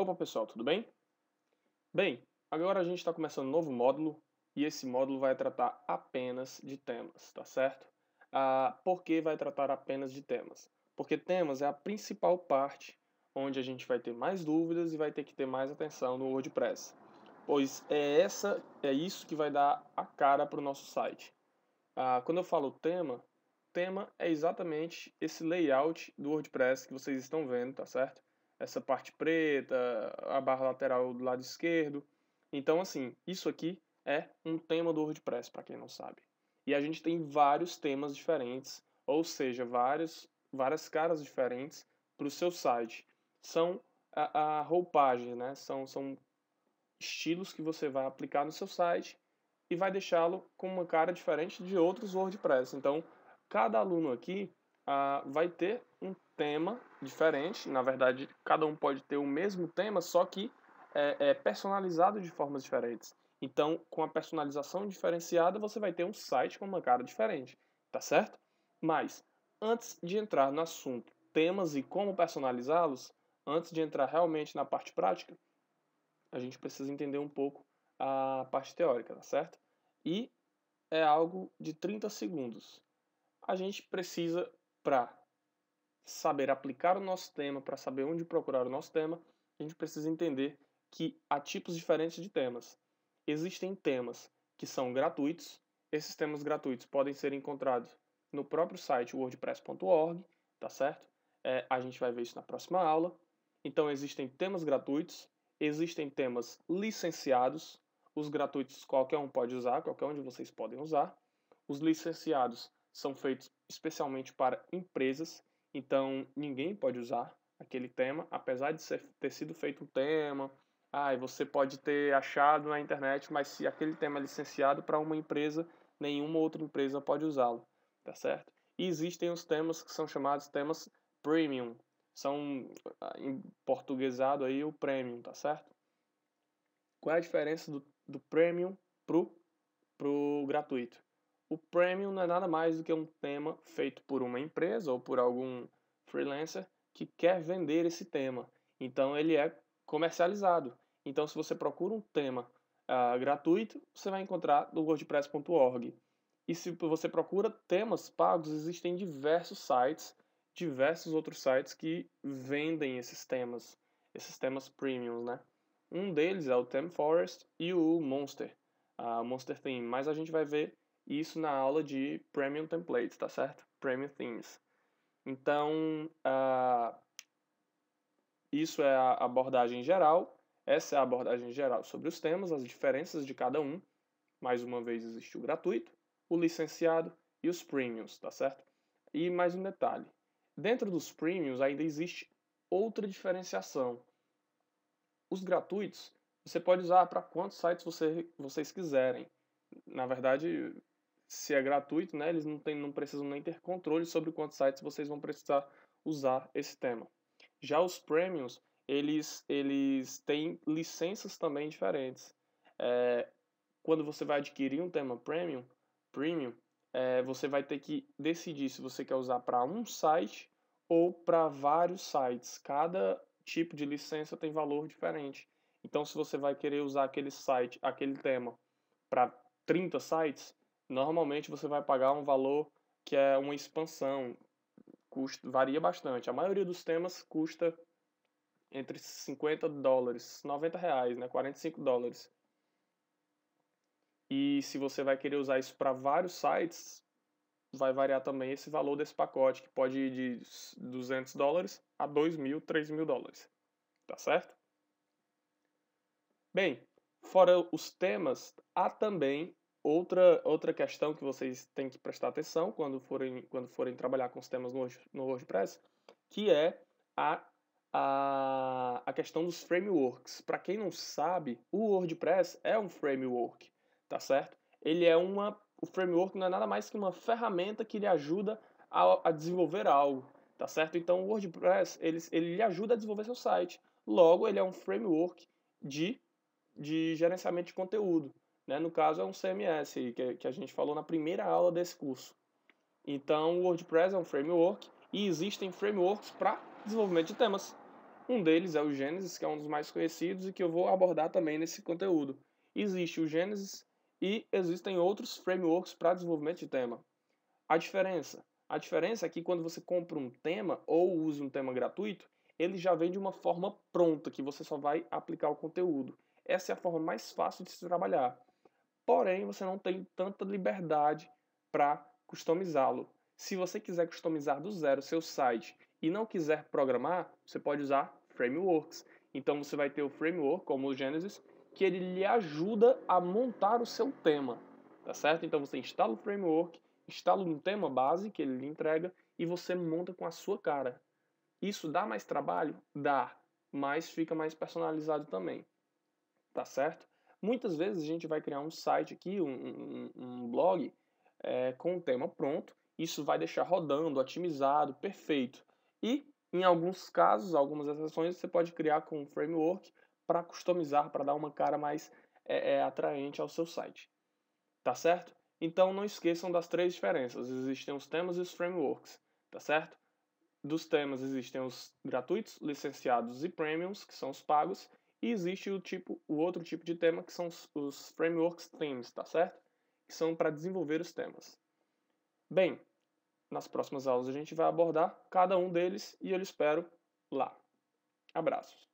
Opa pessoal, tudo bem? Bem, agora a gente está começando um novo módulo e esse módulo vai tratar apenas de temas, tá certo? Ah, por que vai tratar apenas de temas? Porque temas é a principal parte onde a gente vai ter mais dúvidas e vai ter que ter mais atenção no WordPress, pois é essa é isso que vai dar a cara para o nosso site. Ah, quando eu falo tema, tema é exatamente esse layout do WordPress que vocês estão vendo, tá certo? essa parte preta, a barra lateral do lado esquerdo. Então, assim, isso aqui é um tema do WordPress, para quem não sabe. E a gente tem vários temas diferentes, ou seja, vários, várias caras diferentes para o seu site. São a, a roupagem, né? São, são estilos que você vai aplicar no seu site e vai deixá-lo com uma cara diferente de outros WordPress. Então, cada aluno aqui ah, vai ter um tema diferente. Na verdade, cada um pode ter o mesmo tema, só que é, é personalizado de formas diferentes. Então, com a personalização diferenciada, você vai ter um site com uma cara diferente, tá certo? Mas, antes de entrar no assunto temas e como personalizá-los, antes de entrar realmente na parte prática, a gente precisa entender um pouco a parte teórica, tá certo? E é algo de 30 segundos. A gente precisa para saber aplicar o nosso tema, para saber onde procurar o nosso tema, a gente precisa entender que há tipos diferentes de temas. Existem temas que são gratuitos. Esses temas gratuitos podem ser encontrados no próprio site wordpress.org, tá certo? É, a gente vai ver isso na próxima aula. Então, existem temas gratuitos, existem temas licenciados. Os gratuitos qualquer um pode usar, qualquer um de vocês podem usar. Os licenciados são feitos especialmente para empresas, então ninguém pode usar aquele tema, apesar de ser, ter sido feito um tema, ah, você pode ter achado na internet, mas se aquele tema é licenciado para uma empresa, nenhuma outra empresa pode usá-lo, tá certo? E existem os temas que são chamados temas premium, são ah, em portuguesado aí o premium, tá certo? Qual é a diferença do, do premium pro, pro gratuito? O premium não é nada mais do que um tema feito por uma empresa ou por algum freelancer que quer vender esse tema. Então ele é comercializado. Então se você procura um tema uh, gratuito, você vai encontrar no wordpress.org. E se você procura temas pagos, existem diversos sites, diversos outros sites que vendem esses temas, esses temas premiums, né? Um deles é o theme Forest e o Monster. A ah, Monster tem, mas a gente vai ver isso na aula de Premium Templates, tá certo? Premium Themes. Então, uh, isso é a abordagem geral. Essa é a abordagem geral sobre os temas, as diferenças de cada um. Mais uma vez, existe o gratuito, o licenciado e os premiums, tá certo? E mais um detalhe: dentro dos premiums ainda existe outra diferenciação. Os gratuitos você pode usar para quantos sites você, vocês quiserem. Na verdade, se é gratuito, né, eles não, tem, não precisam nem ter controle sobre quantos sites vocês vão precisar usar esse tema. Já os premiums, eles, eles têm licenças também diferentes. É, quando você vai adquirir um tema premium, premium é, você vai ter que decidir se você quer usar para um site ou para vários sites. Cada tipo de licença tem valor diferente. Então, se você vai querer usar aquele site, aquele tema para 30 sites, normalmente você vai pagar um valor que é uma expansão, custa, varia bastante. A maioria dos temas custa entre 50 dólares, 90 reais, né, 45 dólares. E se você vai querer usar isso para vários sites, vai variar também esse valor desse pacote, que pode ir de 200 dólares a 2 mil, 3 mil dólares. Tá certo? Bem, fora os temas, há também Outra, outra questão que vocês têm que prestar atenção quando forem, quando forem trabalhar com sistemas no, no WordPress, que é a, a, a questão dos frameworks. Para quem não sabe, o WordPress é um framework, tá certo? Ele é uma. O framework não é nada mais que uma ferramenta que lhe ajuda a, a desenvolver algo, tá certo? Então o WordPress ele, ele lhe ajuda a desenvolver seu site. Logo, ele é um framework de, de gerenciamento de conteúdo. Né? No caso, é um CMS, que, que a gente falou na primeira aula desse curso. Então, o WordPress é um framework e existem frameworks para desenvolvimento de temas. Um deles é o Genesis, que é um dos mais conhecidos e que eu vou abordar também nesse conteúdo. Existe o Genesis e existem outros frameworks para desenvolvimento de tema. A diferença? A diferença é que quando você compra um tema ou usa um tema gratuito, ele já vem de uma forma pronta, que você só vai aplicar o conteúdo. Essa é a forma mais fácil de se trabalhar porém você não tem tanta liberdade para customizá-lo. Se você quiser customizar do zero seu site e não quiser programar, você pode usar frameworks. Então você vai ter o framework, como o Genesis, que ele lhe ajuda a montar o seu tema, tá certo? Então você instala o framework, instala um tema base que ele lhe entrega e você monta com a sua cara. Isso dá mais trabalho? Dá, mas fica mais personalizado também, tá certo? Muitas vezes a gente vai criar um site aqui, um, um, um blog, é, com o tema pronto. Isso vai deixar rodando, otimizado, perfeito. E em alguns casos, algumas exceções, você pode criar com um framework para customizar, para dar uma cara mais é, é, atraente ao seu site. Tá certo? Então não esqueçam das três diferenças. Existem os temas e os frameworks, tá certo? Dos temas existem os gratuitos, licenciados e premiums, que são os pagos, e existe o tipo, o outro tipo de tema que são os, os frameworks themes, tá certo? Que são para desenvolver os temas. Bem, nas próximas aulas a gente vai abordar cada um deles e eu lhe espero lá. Abraços.